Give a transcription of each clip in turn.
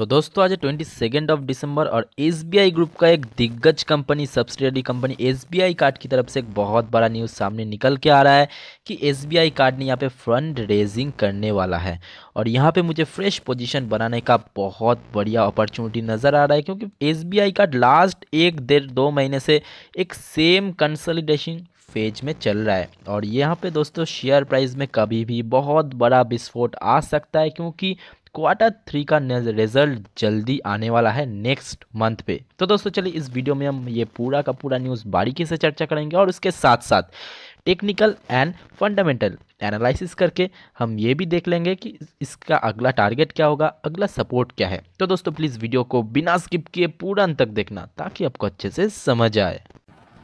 तो दोस्तों आज ट्वेंटी सेकेंड ऑफ डिसंबर और एस ग्रुप का एक दिग्गज company subsidiary company S B card की तरफ से एक बहुत बड़ा न्यूज़ सामने निकल के आ रहा है कि एस कार्ड ने यहाँ पे फंड रेजिंग करने वाला है और यहाँ पे मुझे फ्रेश पोजीशन बनाने का बहुत बढ़िया अपॉर्चुनिटी नज़र आ रहा है क्योंकि एस कार्ड लास्ट एक डेढ़ दो महीने से एक सेम कंसलिडेशन फेज में चल रहा है और यहाँ पे दोस्तों शेयर प्राइस में कभी भी बहुत बड़ा विस्फोट आ सकता है क्योंकि क्वार्टर थ्री का रिजल्ट जल्दी आने वाला है नेक्स्ट मंथ पे तो दोस्तों चलिए इस वीडियो में हम ये पूरा का पूरा न्यूज़ बारीकी से चर्चा करेंगे और उसके साथ साथ टेक्निकल एंड फंडामेंटल एनालिसिस करके हम ये भी देख लेंगे कि इसका अगला टारगेट क्या होगा अगला सपोर्ट क्या है तो दोस्तों प्लीज़ वीडियो को बिना स्किप किए पूरा अंत तक देखना ताकि आपको अच्छे से समझ आए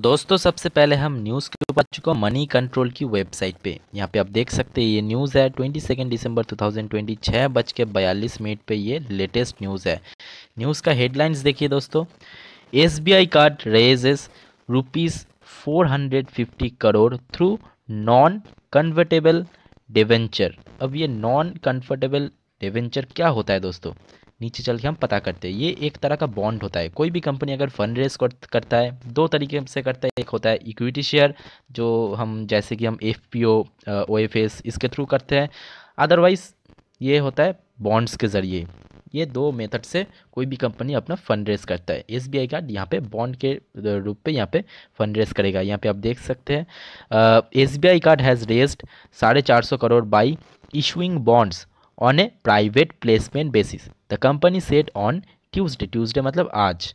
दोस्तों सबसे पहले हम न्यूज़ के ऊपर चुके हैं मनी कंट्रोल की वेबसाइट पे यहाँ पे आप देख सकते हैं ये न्यूज़ है ट्वेंटी सेकेंड दिसंबर ट्वेंटी छः बज के बयालीस मिनट पे ये लेटेस्ट न्यूज़ है न्यूज़ का हेडलाइंस देखिए दोस्तों S B I card raises rupees four crore through non convertible debenture अब ये नॉन कन्वर्टेबल डिवेंचर क्या होता है दोस्तों नीचे चल के हम पता करते हैं ये एक तरह का बॉन्ड होता है कोई भी कंपनी अगर फंड रेज करता है दो तरीके से करता है एक होता है इक्विटी शेयर जो हम जैसे कि हम F P O O F S इसके थ्रू करते हैं अदरवाइज़ ये होता है बॉन्ड्स के ज़रिए ये दो मेथड से कोई भी कंपनी अपना फंड रेज करता है एस बी आई कार्ड यहाँ पे बॉन्ड के रूप पे यहाँ पे फंड रेज करेगा यहाँ पे आप देख सकते हैं S B I card has raised साढ़े चार सौ crore by issuing bonds on a private placement basis the company said on Tuesday Tuesday मतलब आज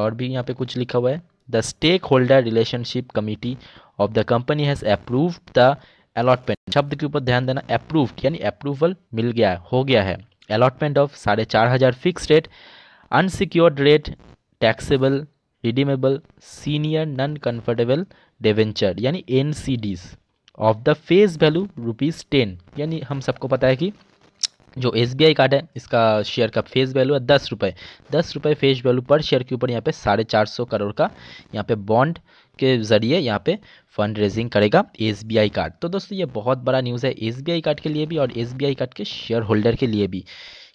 और भी यहाँ पे कुछ लिखा हुआ है the stakeholder relationship committee of the company has approve the allotment शब्द के ऊपर ध्यान देना अप्रूव्ड यानी अप्रूवल मिल गया है हो गया है अलॉटमेंट ऑफ साढ़े चार हज़ार fix rate unsecured rate taxable redeemable senior non comfortable debenture यानी an of the face value rupees ten यानी हम सबको पता है कि जो एस बी आई कार्ड है इसका शेयर का फेस वैल्यू है दस रुपये दस रुपये फेस वैल्यू पर शेयर के ऊपर यहाँ पे साढ़े चार सौ करोड़ का यहाँ पे बॉन्ड के ज़रिए यहाँ पे फंड रेजिंग करेगा एस बी आई कार्ड तो दोस्तों ये बहुत बड़ा न्यूज़ है एस बी आई कार्ड के लिए भी और एस बी आई कार्ड के शेयर होल्डर के लिए भी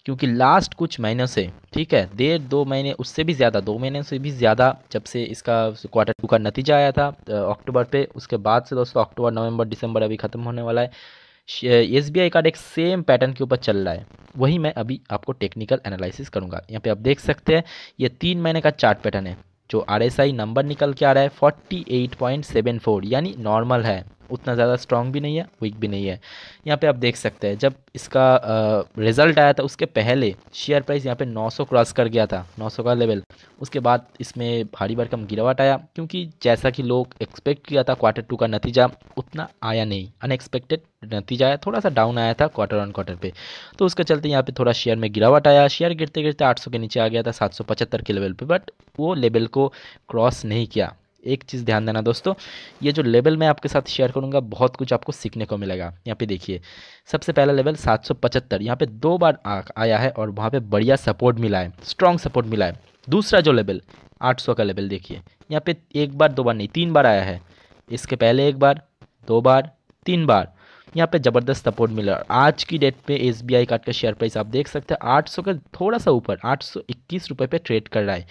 क्योंकि लास्ट कुछ महीनों से ठीक है डेढ़ दो महीने उससे भी ज़्यादा दो महीने से भी ज़्यादा जब से इसका क्वार्टर टू का नतीजा आया था अक्टूबर पे उसके बाद से दोस्तों अक्टूबर नवंबर दिसंबर अभी ख़त्म होने वाला है एस बी आई कार्ड एक सेम पैटर्न के ऊपर चल रहा है वही मैं अभी आपको टेक्निकल एनालिसिस करूँगा यहाँ पर आप देख सकते हैं ये तीन महीने का चार्ट पैटर्न है जो आर एस आई नंबर निकल के आ रहा है forty eight point seven four यानी नॉर्मल है उतना ज़्यादा स्ट्रॉन्ग भी नहीं है वीक भी नहीं है यहाँ पे आप देख सकते हैं जब इसका रिज़ल्ट आया था उसके पहले शेयर प्राइस यहाँ पे 900 क्रॉस कर गया था 900 का लेवल उसके बाद इसमें भारी कम गिरावट आया क्योंकि जैसा कि लोग एक्सपेक्ट किया था क्वार्टर टू का नतीजा उतना आया नहीं अनएक्सपेक्टेड नतीजा आया थोड़ा सा डाउन आया था क्वार्टर ऑन क्वार्टर पर तो उसके चलते यहाँ पर थोड़ा शेयर में गिरावट आया शेयर गिरते गिरते आठ के नीचे आ गया था सात के लेवल पर बट वो लेवल को क्रॉस नहीं किया एक चीज़ ध्यान देना दोस्तों ये जो लेवल मैं आपके साथ शेयर करूँगा बहुत कुछ आपको सीखने को मिलेगा यहाँ पे देखिए सबसे पहला लेवल सात सौ पचहत्तर यहाँ पर दो बार आ, आया है और वहाँ पे बढ़िया सपोर्ट मिला है स्ट्रॉन्ग सपोर्ट मिला है दूसरा जो लेवल 800 का लेवल देखिए यहाँ पे एक बार दो बार नहीं तीन बार आया है इसके पहले एक बार दो बार तीन बार यहाँ पे ज़बरदस्त सपोर्ट मिला आज की डेट पे एस बी आई कार्ड का शेयर प्राइस आप देख सकते हैं 800 का थोड़ा सा ऊपर आठ सौ इक्कीस रुपये पर ट्रेड कर रहा है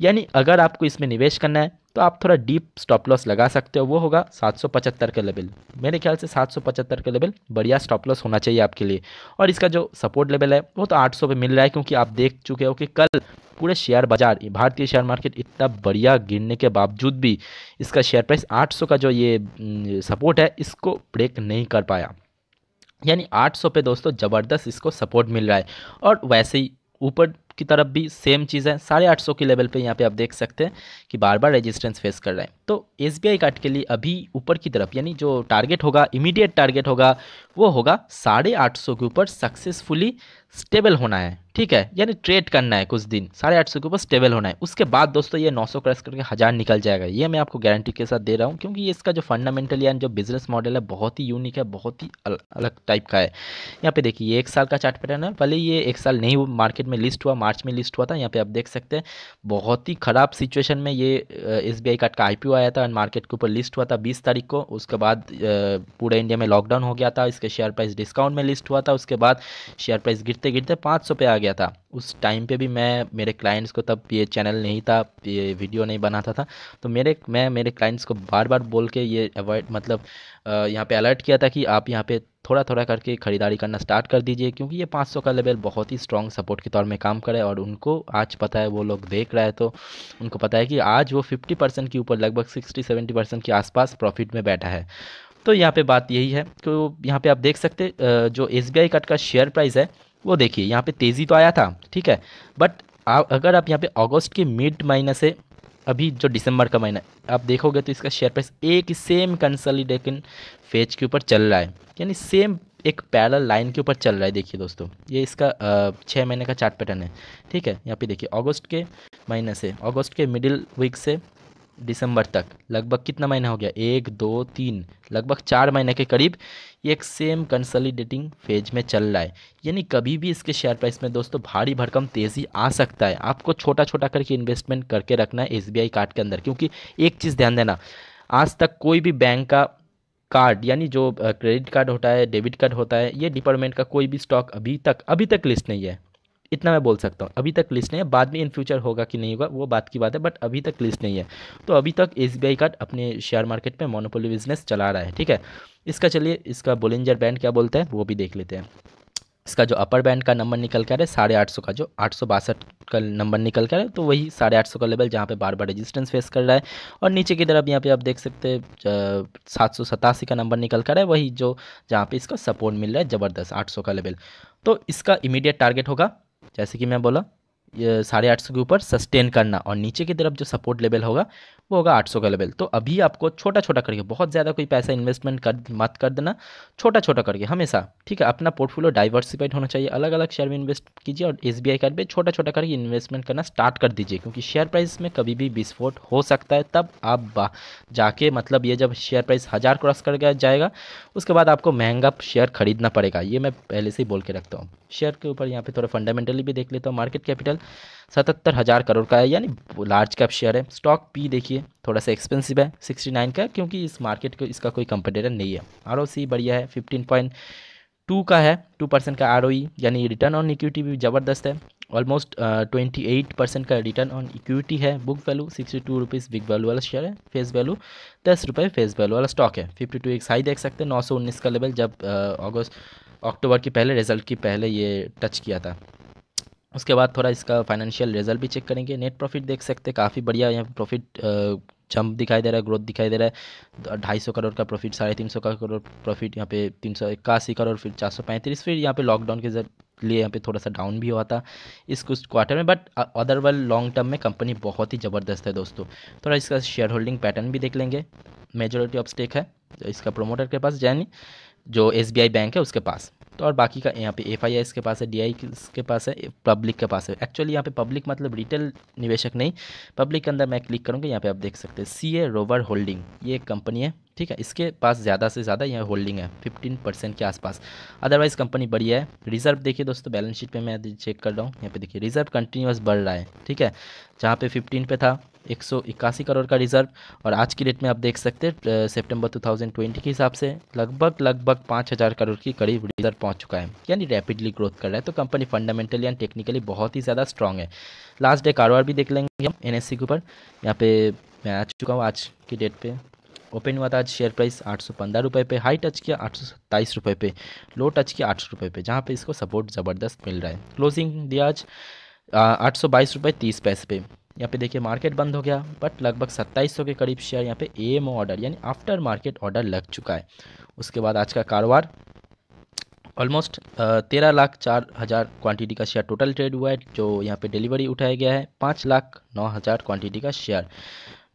यानी अगर आपको इसमें निवेश करना है तो आप थोड़ा डीप स्टॉप लॉस लगा सकते हो वो होगा 775 का लेवल मेरे ख्याल से 775 का लेवल बढ़िया स्टॉप लॉस होना चाहिए आपके लिए और इसका जो सपोर्ट लेवल है वो तो 800 पे मिल रहा है क्योंकि आप देख चुके हो कि कल पूरे शेयर बाजार भारतीय शेयर मार्केट इतना बढ़िया गिरने के बावजूद भी इसका शेयर प्राइस आठ का जो ये सपोर्ट है इसको ब्रेक नहीं कर पाया यानी आठ पे दोस्तों ज़बरदस्त इसको सपोर्ट मिल रहा है और वैसे ही ऊपर की तरफ भी सेम चीज़ है साढ़े आठ सौ के लेवल पे यहाँ पे आप देख सकते हैं कि बार बार रेजिस्टेंस फेस कर रहा है तो एस बी आई कार्ड के लिए अभी ऊपर की तरफ यानी जो टारगेट होगा इमीडिएट टारगेट होगा वो होगा साढ़े आठ सौ के ऊपर सक्सेसफुली स्टेबल होना है ठीक है यानी ट्रेड करना है कुछ दिन साढ़े आठ सौ के ऊपर स्टेबल होना है उसके बाद दोस्तों ये 900 क्रॉस करके हज़ार निकल जाएगा ये मैं आपको गारंटी के साथ दे रहा हूँ क्योंकि इसका जो फंडामेंटल यानी जो बिजनेस मॉडल है बहुत ही यूनिक है बहुत ही अल, अलग टाइप का है यहाँ पे देखिए ये एक साल का चार्ट पैटर्न है भले ये एक साल नहीं मार्केट में लिस्ट हुआ मार्च में लिस्ट हुआ था यहाँ पर आप देख सकते हैं बहुत ही ख़राब सिचुएशन में ये एस बी कार्ड का आई आया था मार्केट के ऊपर लिस्ट हुआ था बीस तारीख को उसके बाद पूरे इंडिया में लॉकडाउन हो गया था इसके शेयर प्राइस डिस्काउंट में लिस्ट हुआ था उसके बाद शेयर प्राइस गिरते गिरते गिरते पाँच सौ पे आ गया था उस टाइम पे भी मैं मेरे क्लाइंट्स को तब ये चैनल नहीं था ये वीडियो नहीं बनाता था तो मेरे मैं मेरे क्लाइंट्स को बार बार बोल के ये अवॉइड मतलब यहाँ पे अलर्ट किया था कि आप यहाँ पे थोड़ा थोड़ा करके ख़रीदारी करना स्टार्ट कर दीजिए क्योंकि ये 500 का लेवल बहुत ही स्ट्रॉन्ग सपोर्ट के तौर में काम करे और उनको आज पता है वो लोग देख रहे हैं तो उनको पता है कि आज वो फिफ्टी परसेंट के ऊपर लगभग सिक्सटी सेवेंटी परसेंट के आसपास प्रॉफिट में बैठा है तो यहाँ पे बात यही है तो यहाँ पे आप देख सकते जो एस बी कट का शेयर प्राइस है वो देखिए यहाँ पे तेज़ी तो आया था ठीक है बट आप अगर आप यहाँ पे अगस्त के मिड महीने से अभी जो दिसंबर का महीना आप देखोगे तो इसका शेयर प्राइस एक सेम कंसलिडेशन फेज के ऊपर चल रहा है यानी सेम एक पैरल लाइन के ऊपर चल रहा है देखिए दोस्तों ये इसका छः महीने का चार्ट पैटर्न है ठीक है यहाँ पे देखिए अगस्त के महीने से अगस्त के मिडिल वीक से दिसंबर तक लगभग कितना महीना हो गया एक दो तीन लगभग चार महीने के करीब एक सेम कंसलिडेटिंग फेज में चल रहा है यानी कभी भी इसके शेयर प्राइस में दोस्तों भारी भरकम तेज़ी आ सकता है आपको छोटा छोटा करके इन्वेस्टमेंट करके रखना है एस कार्ड के अंदर क्योंकि एक चीज़ ध्यान देना आज तक कोई भी बैंक का कार्ड यानी जो क्रेडिट कार्ड होता है डेबिट कार्ड होता है ये डिपार्टमेंट का कोई भी स्टॉक अभी तक अभी तक लिस्ट नहीं है इतना मैं बोल सकता हूँ अभी तक लिस्ट नहीं है बाद में इन फ्यूचर होगा कि नहीं होगा वो बात की बात है बट अभी तक लिस्ट नहीं है तो अभी तक एस बी अपने शेयर मार्केट में मोनोपोली बिजनेस चला रहा है ठीक है इसका चलिए इसका बोलेंजर बैंड क्या बोलते हैं वो भी देख लेते हैं इसका जो अपर बैंड का नंबर निकल कर है साढ़े आठ सौ का जो आठ सौ बासठ का नंबर निकल कर है तो वही साढ़े आठ सौ का लेवल जहाँ पे बार बार रेजिस्टेंस फेस कर रहा है और नीचे की तरफ यहाँ पे आप देख सकते हैं सात सौ सतासी का नंबर निकल कर है वही जो जहाँ पे इसका सपोर्ट मिल रहा है ज़बरदस्त आठ सौ का लेवल तो इसका इमीडिएट टारगेट होगा जैसे कि मैं बोला साढ़े आठ सौ के ऊपर सस्टेन करना और नीचे की तरफ जो सपोर्ट लेवल होगा वो होगा आठ सौ का लेवल तो अभी आपको छोटा छोटा करके बहुत ज़्यादा कोई पैसा इन्वेस्टमेंट कर मत कर देना छोटा छोटा करके हमेशा ठीक है अपना पोर्टफोलियो डाइवर्सिफाइड होना चाहिए अलग अलग शेयर में इन्वेस्ट कीजिए और एस बी कर भी छोटा छोटा करके इन्वेस्टमेंट करना स्टार्ट कर दीजिए क्योंकि शेयर प्राइस में कभी भी विस्फोट हो सकता है तब आप जाके मतलब ये जब शेयर प्राइस हज़ार क्रॉस कर जाएगा उसके बाद आपको महंगा शेयर खरीदना पड़ेगा ये मैं पहले से ही बोल के रखता हूँ शेयर के ऊपर यहाँ पे थोड़ा फंडामेंटली भी देख लेता हूँ मार्केट कैपिटल सतहत्तर हज़ार करोड़ का है यानी लार्ज कैप शेयर है स्टॉक पी देखिए थोड़ा सा एक्सपेंसिव है सिक्सटी नाइन का क्योंकि इस मार्केट को इसका कोई कंपटीटर नहीं है आर बढ़िया है फिफ्टीन पॉइंट टू का है टू परसेंट का आर e, यानी रिटर्न ऑन इक्विटी भी ज़बरदस्त है ऑलमोस्ट ट्वेंटी एट परसेंट का रिटर्न ऑन इक्विटी है book value sixty two rupees big value वाला शेयर है फेस वैल्यू दस रुपये फेस वैल्यू वाला स्टॉक है फिफ्टी टू एक्स हाई देख सकते हैं नौ सौ उन्नीस का लेवल जब अगस्त uh, अक्टूबर की पहले रिजल्ट की पहले ये टच किया था उसके बाद थोड़ा इसका फाइनेंशियल रिजल्ट भी चेक करेंगे नेट प्रॉफिट देख सकते हैं काफ़ी बढ़िया यहाँ प्रॉफिट जंप दिखाई दे रहा है ग्रोथ दिखाई दे रहा है ढाई सौ करोड़ का प्रॉफिट साढ़े तीन सौ का करोड़ प्रॉफिट यहाँ पे तीन सौ इक्यासी करोड़ फिर चार सौ पैंतीस फिर यहाँ पे लॉकडाउन के लिए यहाँ पे थोड़ा सा डाउन भी हुआ था इस कुछ क्वार्टर में बट अदरवाइज लॉन्ग टर्म में कंपनी बहुत ही ज़बरदस्त है दोस्तों थोड़ा इसका शेयर होल्डिंग पैटर्न भी देख लेंगे मेजोरिटी ऑफ स्टेक है इसका प्रोमोटर के पास यानी जो एस बैंक है उसके पास तो और बाकी का यहाँ पे एफ आई इसके पास है डी आई के पास है पब्लिक के पास है एक्चुअली यहाँ पे पब्लिक मतलब रिटेल निवेशक नहीं पब्लिक के अंदर मैं क्लिक करूँगा यहाँ पे आप देख सकते हैं सी ए रोवर होल्डिंग ये एक कंपनी है ठीक है इसके पास ज़्यादा से ज़्यादा यहाँ होल्डिंग है फिफ्टीन परसेंट के आसपास अदरवाइज कंपनी बढ़िया है रिजर्व देखिए दोस्तों बैलेंस शीट पर मैं चेक कर रहा हूँ यहाँ पे देखिए रिजर्व कंटिन्यूस बढ़ रहा है ठीक है जहाँ पे फिफ्टीन पे था एक करोड़ का रिजर्व और आज की डेट में आप देख सकते हैं सेप्टेम्बर टू के हिसाब से लगभग लगभग पाँच करोड़ के करीब रिजर्व पहुँच चुका है यानी रैपिडली ग्रोथ कर रहा है तो कंपनी फंडामेंटली एंड टेक्निकली बहुत ही ज़्यादा स्ट्रॉन्ग है लास्ट डे कारोबार भी देख लेंगे हम एन e के ऊपर यहाँ पे मैं आ चुका हूँ आज की डेट पर ओपन हुआ था आज शेयर प्राइस आठ सौ पंद्रह रुपये पे हाई टच किया आठ सौ सत्ताईस रुपये पे लो टच किया आठ सौ रुपये पे जहाँ पे इसको सपोर्ट ज़बरदस्त मिल रहा है क्लोजिंग दिया आज आठ सौ बाईस रुपये तीस पैसे पे यहाँ पे देखिए मार्केट बंद हो गया बट लगभग 2700 के करीब शेयर यहाँ पे एएमओ ऑर्डर यानी आफ्टर मार्केट ऑर्डर लग चुका है उसके बाद आज का कारोबार ऑलमोस्ट तेरह लाख चार हज़ार क्वान्टिटी का शेयर टोटल ट्रेड हुआ है जो यहाँ पे डिलीवरी उठाया गया है पाँच लाख नौ हज़ार क्वान्टिटी का शेयर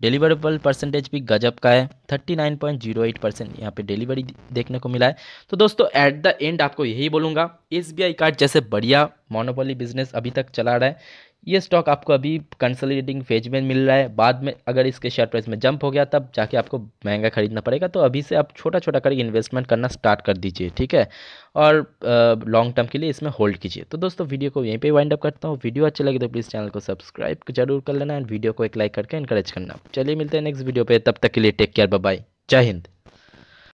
डिलीवरेबल परसेंटेज भी गजब का है thirty nine point zero eight percent यहाँ पर डिलीवरी देखने को मिला है तो दोस्तों एट द एंड आपको यही बोलूँगा एस बी आई कार्ड जैसे बढ़िया मोनोपोली बिजनेस अभी तक चला रहा है ये स्टॉक आपको अभी कंसोलिडेटिंग फेज में मिल रहा है बाद में अगर इसके शेयर प्राइस में जंप हो गया तब जाके आपको महंगा खरीदना पड़ेगा तो अभी से आप छोटा छोटा करके इन्वेस्टमेंट करना स्टार्ट कर दीजिए ठीक है और लॉन्ग टर्म के लिए इसमें होल्ड कीजिए तो दोस्तों वीडियो को यहीं पे वाइंड अप करता हूँ वीडियो अच्छी लगे तो प्लीज़ चैनल को सब्सक्राइब जरूर कर लेना एंड वीडियो को एक लाइक करके इंकरेज करना चलिए मिलते हैं नेक्स्ट वीडियो पर तब तक के लिए टेक केयर बाय जय हिंद